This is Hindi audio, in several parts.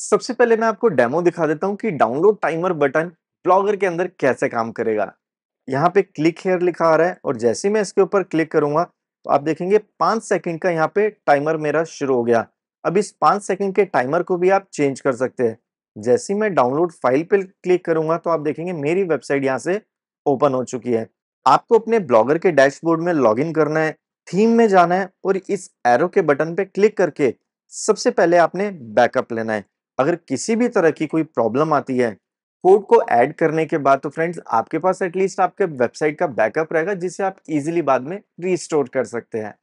सबसे पहले मैं आपको डेमो दिखा देता हूँ कि डाउनलोड टाइमर बटन ब्लॉगर के अंदर कैसे काम करेगा यहाँ पे क्लिक हेयर लिखा आ रहा है और जैसे मैं इसके ऊपर क्लिक करूंगा तो आप देखेंगे पांच सेकंड का यहाँ पे टाइमर मेरा शुरू हो गया अब इस पांच सेकंड के टाइमर को भी आप चेंज कर सकते हैं जैसे मैं डाउनलोड फाइल पे क्लिक करूंगा तो आप देखेंगे मेरी वेबसाइट यहाँ से ओपन हो चुकी है आपको अपने ब्लॉगर के डैशबोर्ड में लॉग करना है थीम में जाना है और इस एरो के बटन पे क्लिक करके सबसे पहले आपने बैकअप लेना है अगर किसी भी तरह की कोई प्रॉब्लम आती है कोड को ऐड करने के बाद तो फ्रेंड्स आपके पास एटलीस्ट आपके वेबसाइट का बैकअप रहेगा जिसे आप इजीली बाद में रिस्टोर कर सकते हैं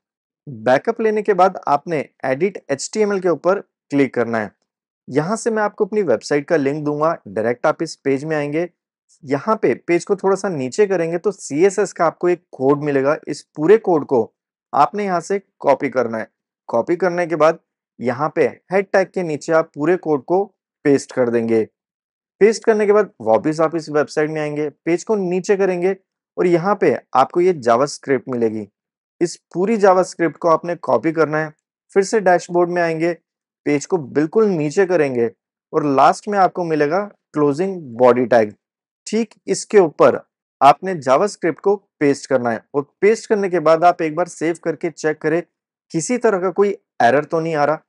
बैकअप लेने के बाद आपने एडिट एच के ऊपर क्लिक करना है यहाँ से मैं आपको अपनी वेबसाइट का लिंक दूंगा डायरेक्ट आप इस पेज में आएंगे यहाँ पे पेज को थोड़ा सा नीचे करेंगे तो सी का आपको एक कोड मिलेगा इस पूरे कोड को आपने यहाँ से कॉपी करना है कॉपी करने के बाद यहाँ पे हेड टैग के नीचे आप पूरे कोड को पेस्ट कर देंगे पेस्ट करने के बाद वापिस आप इस वेबसाइट में आएंगे पेज को नीचे करेंगे और यहाँ पे आपको ये जावास्क्रिप्ट मिलेगी इस पूरी जावास्क्रिप्ट को आपने कॉपी करना है फिर से डैशबोर्ड में आएंगे पेज को बिल्कुल नीचे करेंगे और लास्ट में आपको मिलेगा क्लोजिंग बॉडी टैग ठीक इसके ऊपर आपने जावास्क्रिप्ट को पेस्ट करना है और पेस्ट करने के बाद आप एक बार सेव करके चेक करें किसी तरह का कोई एरर तो नहीं आ रहा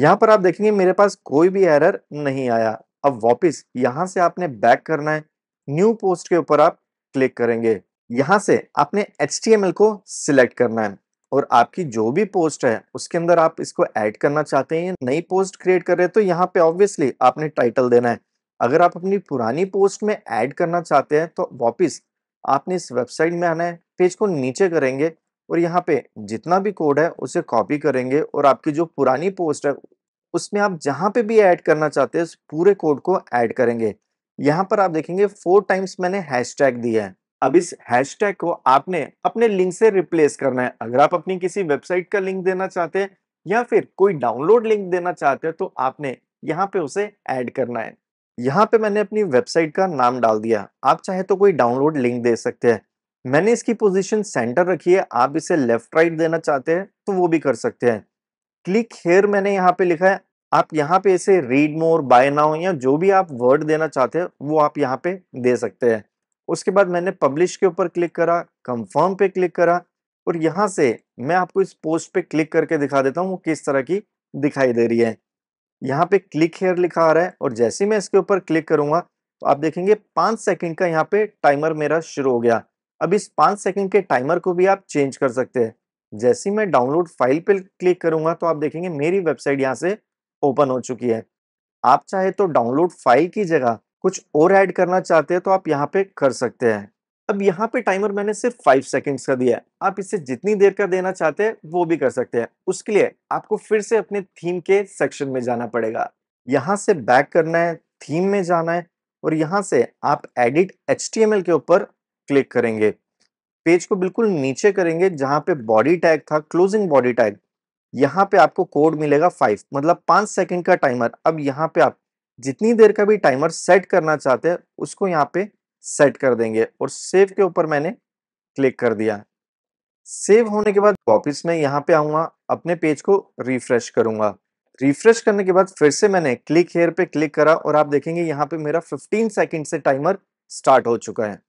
यहां पर आप देखेंगे मेरे पास कोई भी एरर नहीं आया अब वापस यहां से आपने बैक करना है न्यू पोस्ट के ऊपर आप क्लिक करेंगे यहां से आपने एच को सिलेक्ट करना है और आपकी जो भी पोस्ट है उसके अंदर आप इसको ऐड करना चाहते हैं नई पोस्ट क्रिएट कर रहे हैं तो यहाँ पे ऑब्वियसली आपने टाइटल देना है अगर आप अपनी पुरानी पोस्ट में ऐड करना चाहते हैं तो वापस आपने इस वेबसाइट में आना है पेज को नीचे करेंगे और यहाँ पे जितना भी कोड है उसे कॉपी करेंगे और आपकी जो पुरानी पोस्ट है उसमें आप जहाँ पे भी ऐड करना चाहते हैं उस पूरे कोड को ऐड करेंगे यहाँ पर आप देखेंगे फोर टाइम्स मैंने हैशटैग दिया है अब इस हैशटैग को आपने अपने लिंक से रिप्लेस करना है अगर आप अपनी किसी वेबसाइट का लिंक देना चाहते हैं या फिर कोई डाउनलोड लिंक देना चाहते हैं तो आपने यहाँ पे उसे ऐड करना है यहाँ पे मैंने अपनी वेबसाइट का नाम डाल दिया आप चाहे तो कोई डाउनलोड लिंक दे सकते हैं मैंने इसकी पोजीशन सेंटर रखी है आप इसे लेफ्ट राइट देना चाहते हैं तो वो भी कर सकते हैं क्लिक हेयर मैंने यहाँ पे लिखा है आप यहाँ पे इसे रीड मोर बाय नाउ या जो भी आप वर्ड देना चाहते हैं वो आप यहाँ पे दे सकते हैं उसके बाद मैंने पब्लिश के ऊपर क्लिक करा कंफर्म पे क्लिक करा और यहाँ से मैं आपको इस पोस्ट पे क्लिक करके दिखा देता हूँ वो किस तरह की दिखाई दे रही है यहाँ पे क्लिक हेयर लिखा आ रहा है और जैसे ही मैं इसके ऊपर क्लिक करूंगा तो आप देखेंगे पाँच सेकेंड का यहाँ पे टाइमर मेरा शुरू हो गया अब इस पाँच सेकंड के टाइमर को भी आप चेंज कर सकते हैं जैसे ही मैं डाउनलोड फाइल पर क्लिक करूंगा तो आप देखेंगे मेरी वेबसाइट यहाँ से ओपन हो चुकी है आप चाहे तो डाउनलोड फाइल की जगह कुछ और ऐड करना चाहते हैं तो आप यहाँ पे कर सकते हैं अब यहाँ पे टाइमर मैंने सिर्फ फाइव सेकेंड्स का दिया है आप इसे जितनी देर का देना चाहते हैं वो भी कर सकते हैं उसके लिए आपको फिर से अपने थीम के सेक्शन में जाना पड़ेगा यहाँ से बैक करना है थीम में जाना है और यहाँ से आप एडिट एच के ऊपर क्लिक करेंगे पेज को बिल्कुल नीचे करेंगे जहां पे बॉडी टैग था क्लोजिंग बॉडी टैग यहाँ पे आपको कोड मिलेगा फाइव मतलब पांच सेकंड का टाइमर अब यहाँ पे आप जितनी देर का भी टाइमर सेट करना चाहते हैं उसको यहाँ पे सेट कर देंगे और सेव के ऊपर मैंने क्लिक कर दिया सेव होने के बाद वापिस में यहाँ पे आऊंगा अपने पेज को रिफ्रेश करूंगा रिफ्रेश करने के बाद फिर से मैंने क्लिक हेयर पे क्लिक करा और आप देखेंगे यहाँ पे मेरा फिफ्टीन सेकेंड से टाइमर स्टार्ट हो चुका है